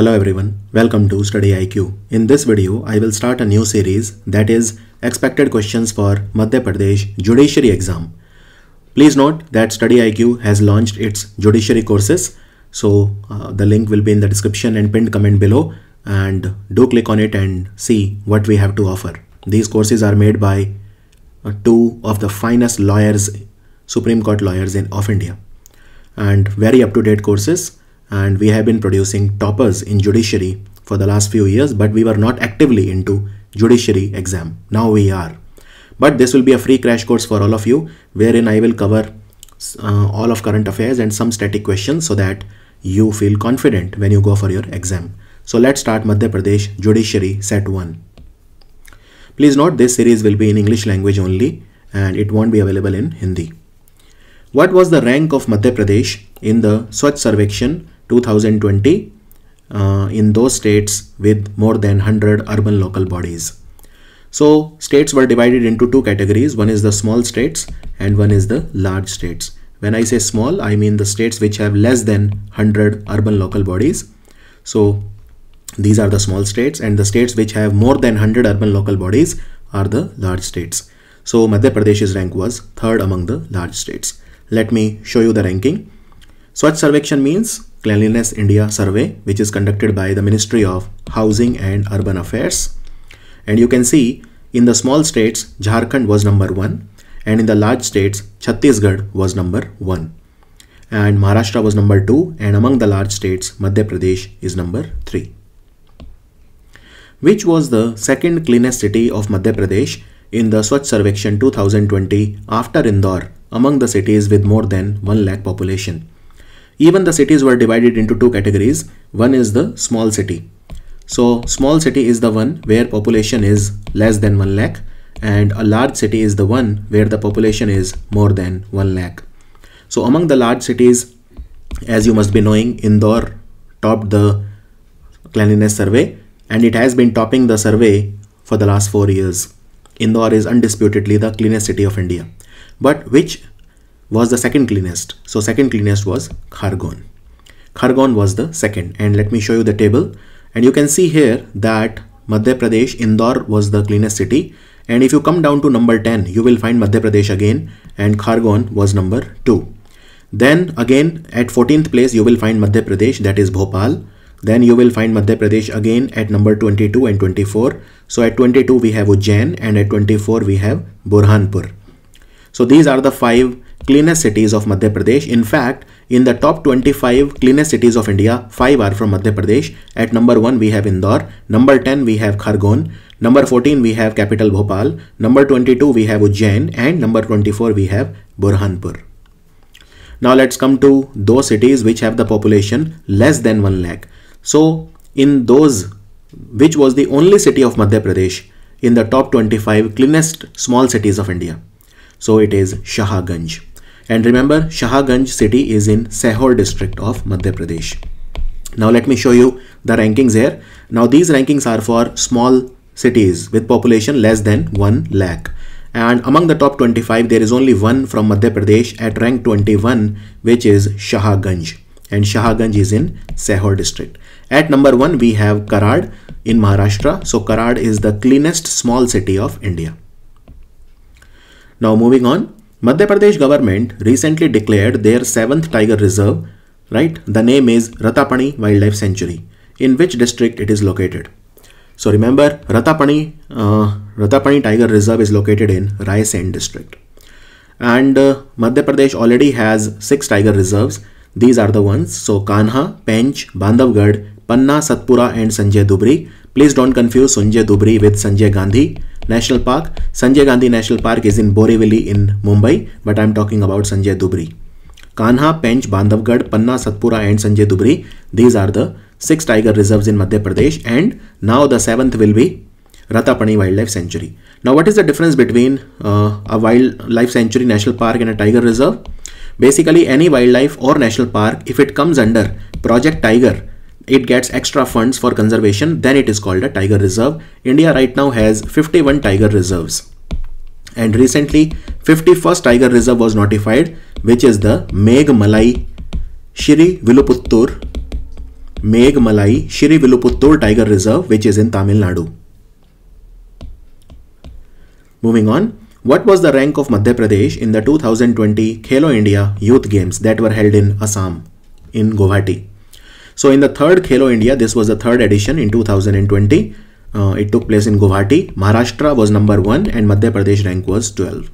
Hello everyone, welcome to Study IQ. In this video, I will start a new series that is expected questions for Madhya Pradesh judiciary exam. Please note that Study IQ has launched its judiciary courses. So uh, the link will be in the description and pinned comment below and do click on it and see what we have to offer. These courses are made by uh, two of the finest lawyers, Supreme Court lawyers in of India and very up-to-date courses and we have been producing toppers in judiciary for the last few years but we were not actively into judiciary exam now we are but this will be a free crash course for all of you wherein i will cover uh, all of current affairs and some static questions so that you feel confident when you go for your exam so let's start madhya pradesh judiciary set 1 please note this series will be in english language only and it won't be available in hindi what was the rank of madhya pradesh in the swachh sarvekshan 2020 uh, in those states with more than 100 urban local bodies. So states were divided into two categories. One is the small states and one is the large states. When I say small, I mean the states which have less than 100 urban local bodies. So these are the small states and the states which have more than 100 urban local bodies are the large states. So Madhya Pradesh's rank was third among the large states. Let me show you the ranking. Swachh Sarvekshan means Cleanliness India survey which is conducted by the Ministry of Housing and Urban Affairs. And you can see in the small states Jharkhand was number 1 and in the large states Chhattisgarh was number 1 and Maharashtra was number 2 and among the large states Madhya Pradesh is number 3. Which was the second cleanest city of Madhya Pradesh in the Swachh Sarvekshan 2020 after Indore among the cities with more than 1 lakh population. Even the cities were divided into two categories. One is the small city. So small city is the one where population is less than 1 lakh and a large city is the one where the population is more than 1 lakh. So among the large cities, as you must be knowing, Indore topped the cleanliness survey and it has been topping the survey for the last four years. Indore is undisputedly the cleanest city of India. But which was the second cleanest. So second cleanest was Khargon. Khargon was the second. And let me show you the table. And you can see here that Madhya Pradesh, Indore was the cleanest city. And if you come down to number 10, you will find Madhya Pradesh again and Khargon was number 2. Then again at 14th place, you will find Madhya Pradesh that is Bhopal. Then you will find Madhya Pradesh again at number 22 and 24. So at 22 we have Ujjain and at 24 we have Burhanpur. So these are the five cleanest cities of Madhya Pradesh. In fact, in the top 25 cleanest cities of India, 5 are from Madhya Pradesh. At number 1 we have Indore, number 10 we have Khargone, number 14 we have capital Bhopal, number 22 we have Ujjain and number 24 we have Burhanpur. Now let's come to those cities which have the population less than 1 lakh. So in those which was the only city of Madhya Pradesh in the top 25 cleanest small cities of India. So it is Shahaganj. And remember, Shahaganj city is in Sehore district of Madhya Pradesh. Now let me show you the rankings here. Now these rankings are for small cities with population less than 1 lakh. And among the top 25, there is only one from Madhya Pradesh at rank 21, which is Shahaganj. And Shahaganj is in Sehore district. At number 1, we have Karad in Maharashtra. So Karad is the cleanest small city of India. Now moving on, Madhya Pradesh government recently declared their seventh tiger reserve, right? The name is Ratapani Wildlife Sanctuary, in which district it is located. So remember, Ratapani, uh, Ratapani Tiger Reserve is located in Raisen district. And uh, Madhya Pradesh already has six tiger reserves. These are the ones. So Kanha, Pench, Bandhavgarh, Panna, Satpura and Sanjay Dubri. Please don't confuse Sanjay Dubri with Sanjay Gandhi. National Park. Sanjay Gandhi National Park is in Borivali in Mumbai, but I'm talking about Sanjay Dubri. Kanha, Pench, Bandhavgarh, Panna, Satpura and Sanjay Dubri. These are the six tiger reserves in Madhya Pradesh and now the seventh will be Ratapani Wildlife Sanctuary. Now what is the difference between uh, a wildlife sanctuary national park and a tiger reserve? Basically any wildlife or national park if it comes under Project Tiger it gets extra funds for conservation, then it is called a tiger reserve. India right now has 51 tiger reserves. And recently, 51st tiger reserve was notified, which is the Meghalaya Shri Viluputtur meghmalai Shri Viluputtur Tiger Reserve, which is in Tamil Nadu. Moving on, what was the rank of Madhya Pradesh in the 2020 Khelo India Youth Games that were held in Assam in Guwahati? So in the third Khelo India, this was the third edition in 2020. Uh, it took place in Guwahati. Maharashtra was number 1 and Madhya Pradesh rank was 12.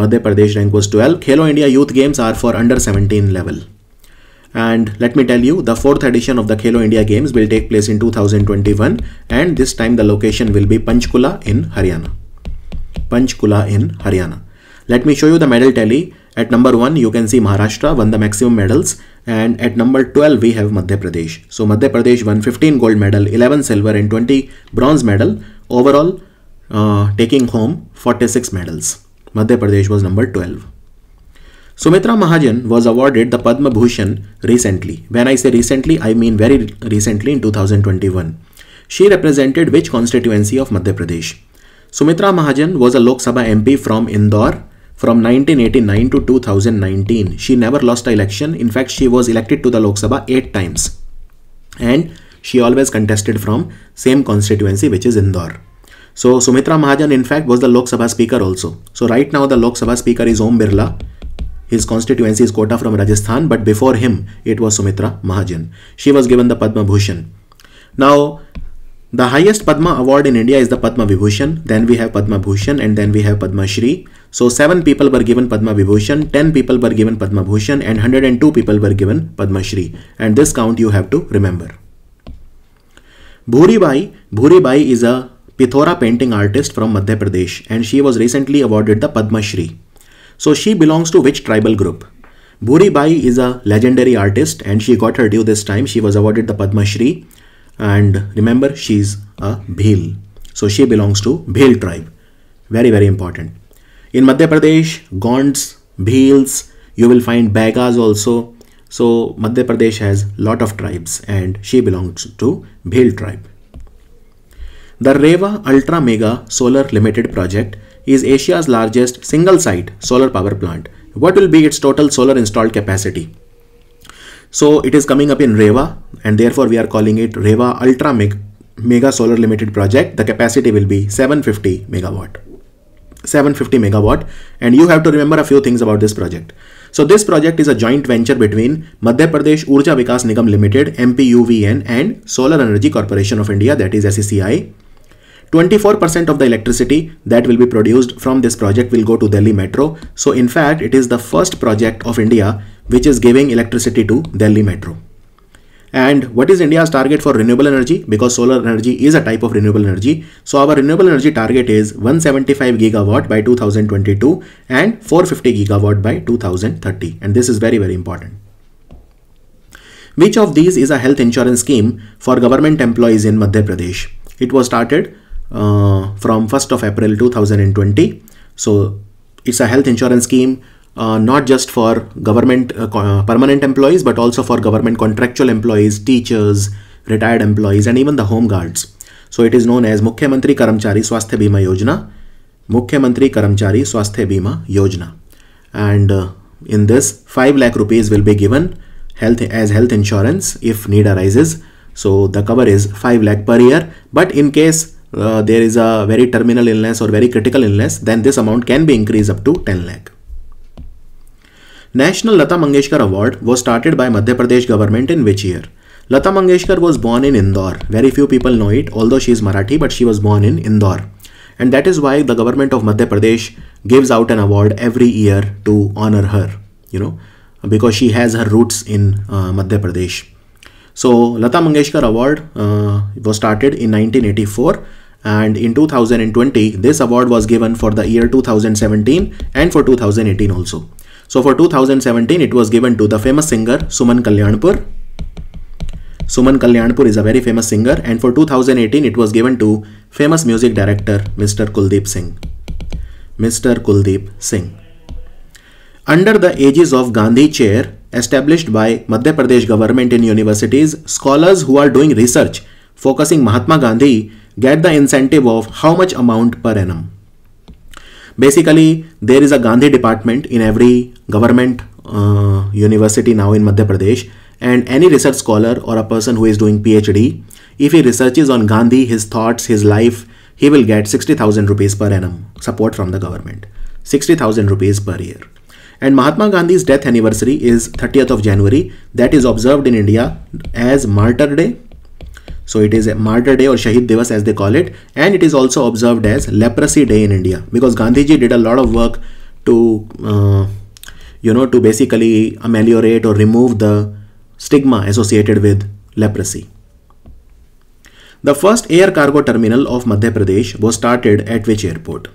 Madhya Pradesh rank was 12. Khelo India youth games are for under 17 level. And let me tell you, the fourth edition of the Khelo India Games will take place in 2021 and this time the location will be Panchkula in Haryana. Panchkula in Haryana. Let me show you the medal tally. At number 1, you can see Maharashtra won the maximum medals and at number 12, we have Madhya Pradesh. So Madhya Pradesh won 15 gold medal, 11 silver and 20 bronze medal. Overall, uh, taking home 46 medals. Madhya Pradesh was number 12. Sumitra Mahajan was awarded the Padma Bhushan recently. When I say recently, I mean very recently in 2021. She represented which constituency of Madhya Pradesh? Sumitra Mahajan was a Lok Sabha MP from Indore from 1989 to 2019, she never lost election. In fact, she was elected to the Lok Sabha eight times. And she always contested from same constituency which is Indore. So Sumitra Mahajan in fact was the Lok Sabha speaker also. So right now the Lok Sabha speaker is Om Birla. His constituency is Kota from Rajasthan but before him it was Sumitra Mahajan. She was given the Padma Bhushan. Now the highest Padma award in India is the Padma Vibhushan, then we have Padma Bhushan and then we have Padma Shri. So 7 people were given Padma Vibhushan, 10 people were given Padma Bhushan and 102 people were given Padma Shri and this count you have to remember. Bhuri Bai, Bhuri Bai is a Pithora painting artist from Madhya Pradesh and she was recently awarded the Padma Shri. So she belongs to which tribal group? Bhuri Bai is a legendary artist and she got her due this time. She was awarded the Padma Shri and remember she is a Bhil. So she belongs to Bhil tribe. Very, very important. In Madhya Pradesh, Gonds, Bhils, you will find Bagas also. So Madhya Pradesh has lot of tribes and she belongs to Bhil tribe. The Reva Ultra Mega Solar Limited project is Asia's largest single site solar power plant. What will be its total solar installed capacity? So it is coming up in Reva and therefore we are calling it Reva Ultra Meg Mega Solar Limited Project. The capacity will be 750 megawatt. 750 megawatt and you have to remember a few things about this project. So this project is a joint venture between Madhya Pradesh Urja Vikas Nigam Limited MPUVN and Solar Energy Corporation of India that is SECI 24% of the electricity that will be produced from this project will go to Delhi Metro. So in fact, it is the first project of India which is giving electricity to Delhi Metro. And what is India's target for renewable energy? Because solar energy is a type of renewable energy. So our renewable energy target is 175 gigawatt by 2022 and 450 gigawatt by 2030. And this is very, very important. Which of these is a health insurance scheme for government employees in Madhya Pradesh? It was started uh, from 1st of April 2020. So it's a health insurance scheme uh, not just for government uh, uh, permanent employees but also for government contractual employees, teachers, retired employees and even the home guards. So it is known as Mukhyamantri Karamchari Swasthya Bima Yojana, Mukhyamantri Karamchari Swasthya Bima Yojana. And uh, in this 5 lakh rupees will be given health as health insurance if need arises. So the cover is 5 lakh per year but in case uh, there is a very terminal illness or very critical illness, then this amount can be increased up to 10 lakh. National Lata Mangeshkar Award was started by Madhya Pradesh government in which year? Lata Mangeshkar was born in Indore. Very few people know it, although she is Marathi, but she was born in Indore. And that is why the government of Madhya Pradesh gives out an award every year to honor her, you know, because she has her roots in uh, Madhya Pradesh. So Lata Mangeshkar Award uh, was started in 1984 and in 2020 this award was given for the year 2017 and for 2018 also. So for 2017 it was given to the famous singer Suman Kalyanpur. Suman Kalyanpur is a very famous singer and for 2018 it was given to famous music director Mr. Kuldeep Singh. Mr. Kuldeep Singh. Under the aegis of Gandhi chair, established by Madhya Pradesh government in universities, scholars who are doing research focusing Mahatma Gandhi get the incentive of how much amount per annum. Basically, there is a Gandhi department in every government uh, university now in Madhya Pradesh and any research scholar or a person who is doing PhD, if he researches on Gandhi, his thoughts, his life, he will get 60,000 rupees per annum support from the government. 60,000 rupees per year. And Mahatma Gandhi's death anniversary is 30th of January. That is observed in India as Martyr Day. So it is a Martyr Day or Shahid Devas as they call it. And it is also observed as Leprosy Day in India because Gandhiji did a lot of work to, uh, you know, to basically ameliorate or remove the stigma associated with leprosy. The first air cargo terminal of Madhya Pradesh was started at which airport?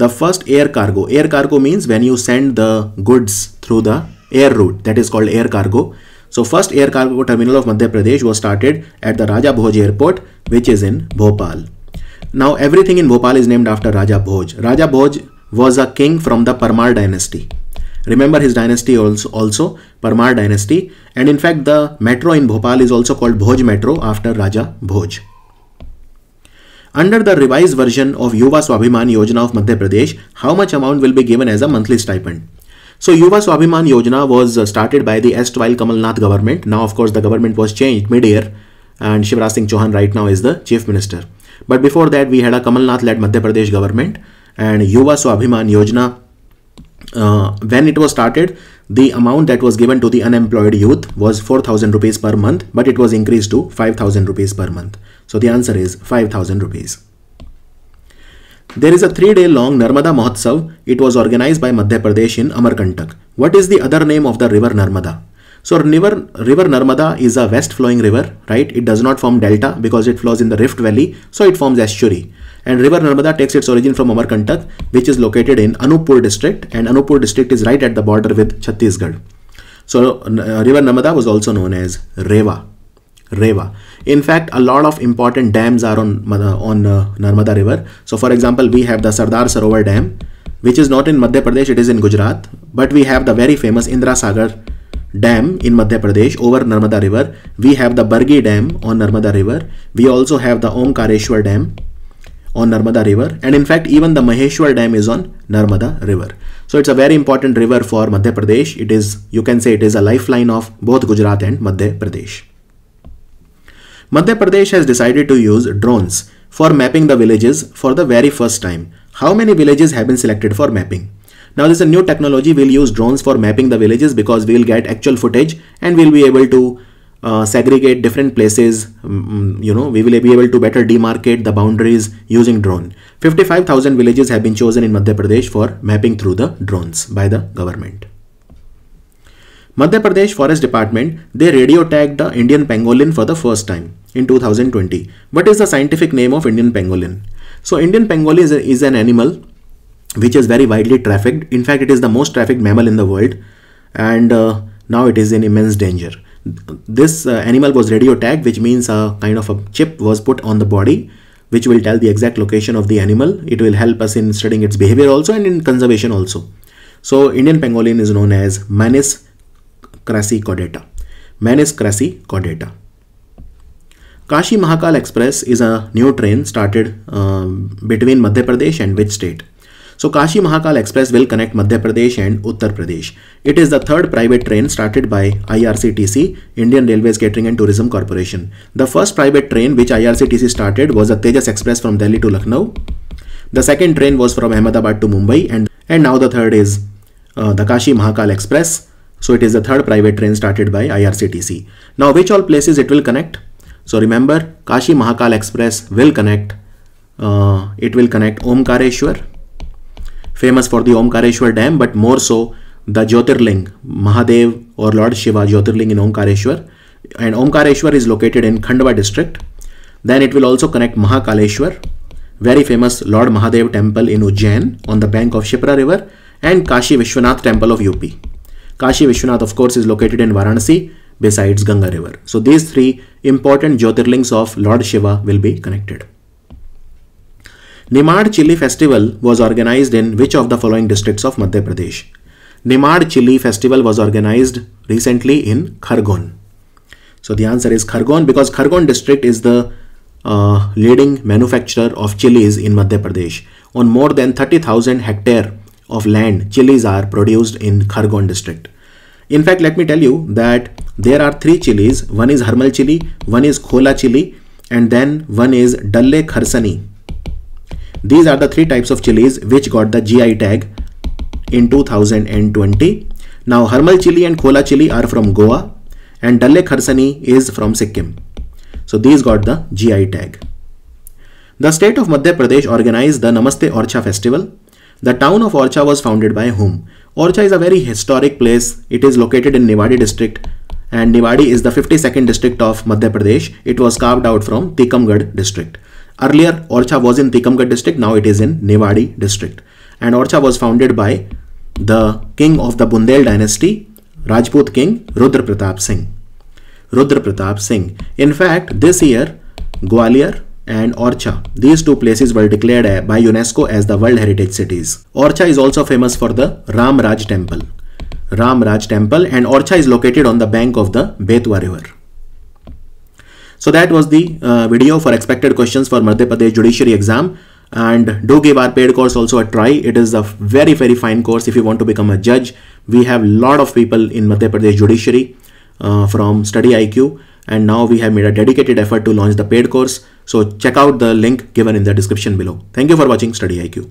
The first air cargo. Air cargo means when you send the goods through the air route. That is called air cargo. So first air cargo terminal of Madhya Pradesh was started at the Raja Bhoj airport which is in Bhopal. Now everything in Bhopal is named after Raja Bhoj. Raja Bhoj was a king from the Parmar dynasty. Remember his dynasty also, also Parmar dynasty and in fact the metro in Bhopal is also called Bhoj metro after Raja Bhoj. Under the revised version of Yuva Swabhiman Yojana of Madhya Pradesh, how much amount will be given as a monthly stipend? So Yuva Swabhiman Yojana was uh, started by the erstwhile Kamal Nath government. Now, of course, the government was changed mid-year and Shivraj Singh Chauhan right now is the chief minister. But before that, we had a Kamal Nath-led Madhya Pradesh government and Yuva Swabhiman Yojana uh, when it was started, the amount that was given to the unemployed youth was 4000 rupees per month but it was increased to 5000 rupees per month so the answer is 5000 rupees there is a three-day long Narmada Mahotsav. It was organized by Madhya Pradesh in Amarkantak. What is the other name of the river Narmada? So river, river Narmada is a west flowing river, right? It does not form delta because it flows in the Rift Valley, so it forms estuary. And river Narmada takes its origin from Amarkantak, which is located in Anuppur district and Anuppur district is right at the border with Chhattisgarh. So uh, river Narmada was also known as Reva. Reva. In fact, a lot of important dams are on, on uh, Narmada river. So for example, we have the Sardar Sarovar dam, which is not in Madhya Pradesh, it is in Gujarat. But we have the very famous Indra Sagar dam in Madhya Pradesh over Narmada River. We have the Bargi Dam on Narmada River. We also have the Omkareshwar Dam on Narmada River. And in fact, even the Maheshwar Dam is on Narmada River. So it's a very important river for Madhya Pradesh. It is, you can say it is a lifeline of both Gujarat and Madhya Pradesh. Madhya Pradesh has decided to use drones for mapping the villages for the very first time. How many villages have been selected for mapping? Now this is a new technology. We'll use drones for mapping the villages because we'll get actual footage and we'll be able to uh, segregate different places mm, mm, you know we will be able to better demarcate the boundaries using drone 55000 villages have been chosen in madhya pradesh for mapping through the drones by the government madhya pradesh forest department they radio tagged the indian pangolin for the first time in 2020 what is the scientific name of indian pangolin so indian pangolin is, a, is an animal which is very widely trafficked. In fact, it is the most trafficked mammal in the world and uh, now it is in immense danger. This uh, animal was radio tagged, which means a kind of a chip was put on the body which will tell the exact location of the animal. It will help us in studying its behavior also and in conservation also. So Indian pangolin is known as Manis crassicaudata. Manis crassicaudata. Kashi Mahakal Express is a new train started um, between Madhya Pradesh and which state? So Kashi Mahakal Express will connect Madhya Pradesh and Uttar Pradesh. It is the third private train started by IRCTC, Indian Railways Catering and Tourism Corporation. The first private train which IRCTC started was the Tejas Express from Delhi to Lucknow. The second train was from Ahmedabad to Mumbai and, and now the third is uh, the Kashi Mahakal Express. So it is the third private train started by IRCTC. Now which all places it will connect? So remember Kashi Mahakal Express will connect. Uh, it will connect Omkareshwar famous for the Omkareshwar Dam, but more so the Jyotirling, Mahadev or Lord Shiva Jyotirling in Omkareshwar. And Omkareshwar is located in Khandwa district. Then it will also connect Mahakaleshwar, very famous Lord Mahadev temple in Ujjain on the bank of Shipra river and Kashi Vishwanath temple of UP. Kashi Vishwanath of course is located in Varanasi besides Ganga river. So these three important Jyotirlings of Lord Shiva will be connected. Nimad Chili Festival was organized in which of the following districts of Madhya Pradesh? Nimad Chili Festival was organized recently in Khargon. So the answer is Khargon because Khargon district is the uh, leading manufacturer of chilies in Madhya Pradesh. On more than 30,000 hectare of land, chilies are produced in Khargon district. In fact, let me tell you that there are three chilies. One is Harmal chili, one is Khola chili, and then one is Dalle Kharsani. These are the three types of chilies which got the GI tag in 2020. Now Harmal chili and Kola chili are from Goa and Dalle Kharsani is from Sikkim. So these got the GI tag. The state of Madhya Pradesh organized the Namaste Orcha festival. The town of Orcha was founded by whom? Orcha is a very historic place. It is located in Niwadi district and Niwadi is the 52nd district of Madhya Pradesh. It was carved out from Tikamgarh district. Earlier, Orcha was in Tikamgarh district, now it is in Nevadi district. And Orcha was founded by the king of the Bundel dynasty, Rajput king Rudra Pratap Singh. Rudra Pratap Singh. In fact, this year, Gwalior and Orcha, these two places were declared uh, by UNESCO as the World Heritage Cities. Orcha is also famous for the Ram Raj Temple. Ram Raj Temple and Orcha is located on the bank of the Betwa River. So that was the uh, video for expected questions for Madhya Pradesh judiciary exam. And do give our paid course also a try. It is a very, very fine course if you want to become a judge. We have a lot of people in Madhya Pradesh judiciary uh, from Study IQ. And now we have made a dedicated effort to launch the paid course. So check out the link given in the description below. Thank you for watching Study IQ.